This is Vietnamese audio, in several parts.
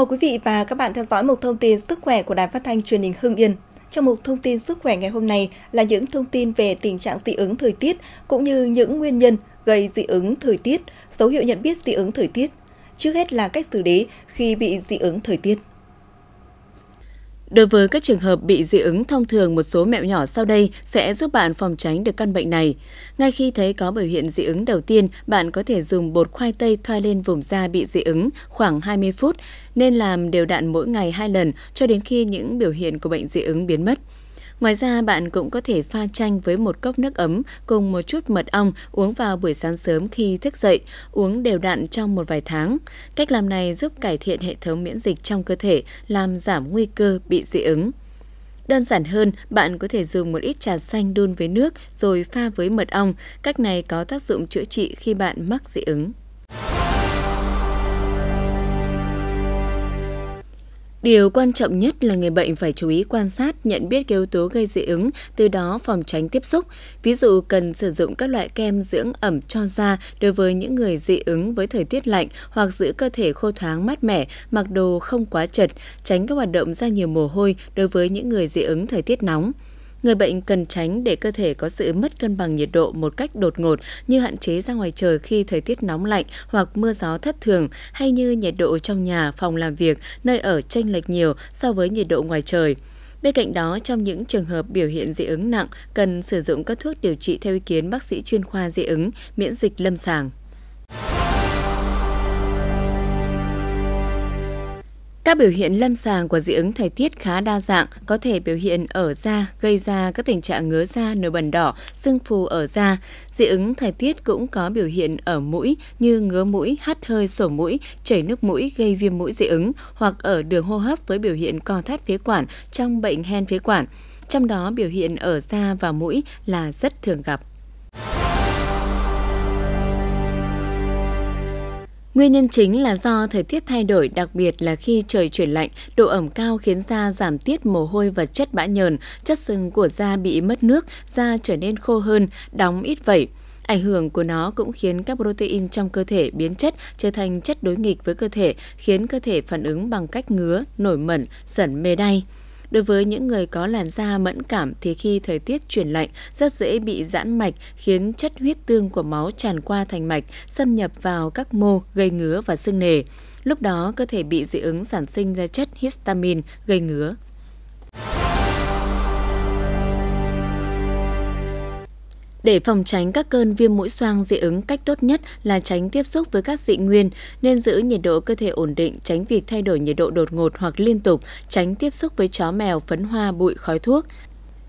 Mời quý vị và các bạn theo dõi một thông tin sức khỏe của Đài Phát thanh Truyền hình Hưng Yên. Trong mục thông tin sức khỏe ngày hôm nay là những thông tin về tình trạng dị ứng thời tiết cũng như những nguyên nhân gây dị ứng thời tiết, dấu hiệu nhận biết dị ứng thời tiết. Trước hết là cách xử lý khi bị dị ứng thời tiết. Đối với các trường hợp bị dị ứng thông thường, một số mẹo nhỏ sau đây sẽ giúp bạn phòng tránh được căn bệnh này. Ngay khi thấy có biểu hiện dị ứng đầu tiên, bạn có thể dùng bột khoai tây thoa lên vùng da bị dị ứng khoảng 20 phút, nên làm đều đặn mỗi ngày 2 lần cho đến khi những biểu hiện của bệnh dị ứng biến mất. Ngoài ra, bạn cũng có thể pha chanh với một cốc nước ấm cùng một chút mật ong uống vào buổi sáng sớm khi thức dậy, uống đều đặn trong một vài tháng. Cách làm này giúp cải thiện hệ thống miễn dịch trong cơ thể, làm giảm nguy cơ bị dị ứng. Đơn giản hơn, bạn có thể dùng một ít trà xanh đun với nước rồi pha với mật ong. Cách này có tác dụng chữa trị khi bạn mắc dị ứng. Điều quan trọng nhất là người bệnh phải chú ý quan sát, nhận biết yếu tố gây dị ứng, từ đó phòng tránh tiếp xúc. Ví dụ cần sử dụng các loại kem dưỡng ẩm cho da đối với những người dị ứng với thời tiết lạnh hoặc giữ cơ thể khô thoáng mát mẻ, mặc đồ không quá chật, tránh các hoạt động ra nhiều mồ hôi đối với những người dị ứng thời tiết nóng người bệnh cần tránh để cơ thể có sự mất cân bằng nhiệt độ một cách đột ngột như hạn chế ra ngoài trời khi thời tiết nóng lạnh hoặc mưa gió thất thường hay như nhiệt độ trong nhà, phòng làm việc, nơi ở chênh lệch nhiều so với nhiệt độ ngoài trời. Bên cạnh đó, trong những trường hợp biểu hiện dị ứng nặng, cần sử dụng các thuốc điều trị theo ý kiến bác sĩ chuyên khoa dị ứng, miễn dịch lâm sàng. Các biểu hiện lâm sàng của dị ứng thời tiết khá đa dạng, có thể biểu hiện ở da, gây ra các tình trạng ngứa da, nổi bẩn đỏ, sưng phù ở da. Dị ứng thời tiết cũng có biểu hiện ở mũi như ngứa mũi, hắt hơi, sổ mũi, chảy nước mũi gây viêm mũi dị ứng hoặc ở đường hô hấp với biểu hiện co thắt phế quản trong bệnh hen phế quản. Trong đó biểu hiện ở da và mũi là rất thường gặp. Nguyên nhân chính là do thời tiết thay đổi, đặc biệt là khi trời chuyển lạnh, độ ẩm cao khiến da giảm tiết mồ hôi và chất bã nhờn, chất sừng của da bị mất nước, da trở nên khô hơn, đóng ít vẩy. Ảnh hưởng của nó cũng khiến các protein trong cơ thể biến chất trở thành chất đối nghịch với cơ thể, khiến cơ thể phản ứng bằng cách ngứa, nổi mẩn, sẩn mề đay. Đối với những người có làn da mẫn cảm thì khi thời tiết chuyển lạnh rất dễ bị giãn mạch khiến chất huyết tương của máu tràn qua thành mạch, xâm nhập vào các mô gây ngứa và sưng nề. Lúc đó cơ thể bị dị ứng sản sinh ra chất histamine gây ngứa. Để phòng tránh các cơn viêm mũi xoang dị ứng, cách tốt nhất là tránh tiếp xúc với các dị nguyên, nên giữ nhiệt độ cơ thể ổn định, tránh việc thay đổi nhiệt độ đột ngột hoặc liên tục, tránh tiếp xúc với chó mèo, phấn hoa, bụi, khói thuốc.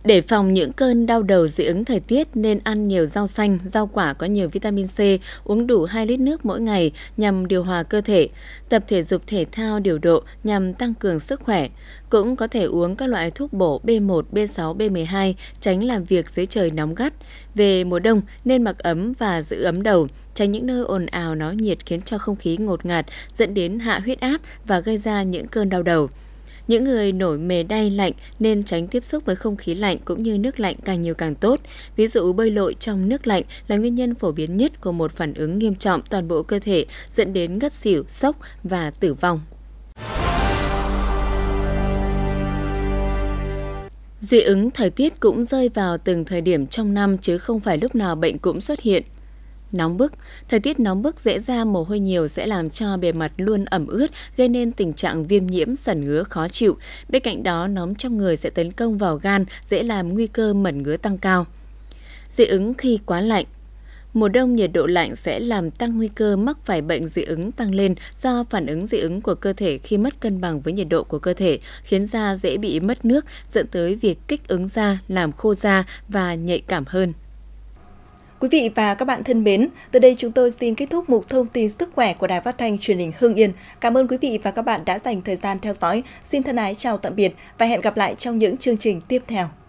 Để phòng những cơn đau đầu dị ứng thời tiết nên ăn nhiều rau xanh, rau quả có nhiều vitamin C, uống đủ 2 lít nước mỗi ngày nhằm điều hòa cơ thể, tập thể dục thể thao điều độ nhằm tăng cường sức khỏe. Cũng có thể uống các loại thuốc bổ B1, B6, B12 tránh làm việc dưới trời nóng gắt. Về mùa đông nên mặc ấm và giữ ấm đầu, tránh những nơi ồn ào náo nhiệt khiến cho không khí ngột ngạt dẫn đến hạ huyết áp và gây ra những cơn đau đầu. Những người nổi mề đay lạnh nên tránh tiếp xúc với không khí lạnh cũng như nước lạnh càng nhiều càng tốt. Ví dụ bơi lội trong nước lạnh là nguyên nhân phổ biến nhất của một phản ứng nghiêm trọng toàn bộ cơ thể dẫn đến ngất xỉu, sốc và tử vong. Dị ứng thời tiết cũng rơi vào từng thời điểm trong năm chứ không phải lúc nào bệnh cũng xuất hiện. Nóng bức, thời tiết nóng bức dễ ra mồ hôi nhiều sẽ làm cho bề mặt luôn ẩm ướt, gây nên tình trạng viêm nhiễm sẩn ngứa khó chịu. Bên cạnh đó, nóng trong người sẽ tấn công vào gan, dễ làm nguy cơ mẩn ngứa tăng cao. Dị ứng khi quá lạnh Mùa đông nhiệt độ lạnh sẽ làm tăng nguy cơ mắc phải bệnh dị ứng tăng lên do phản ứng dị ứng của cơ thể khi mất cân bằng với nhiệt độ của cơ thể, khiến da dễ bị mất nước, dẫn tới việc kích ứng da, làm khô da và nhạy cảm hơn. Quý vị và các bạn thân mến, từ đây chúng tôi xin kết thúc mục thông tin sức khỏe của Đài Phát thanh Truyền hình Hưng Yên. Cảm ơn quý vị và các bạn đã dành thời gian theo dõi. Xin thân ái chào tạm biệt và hẹn gặp lại trong những chương trình tiếp theo.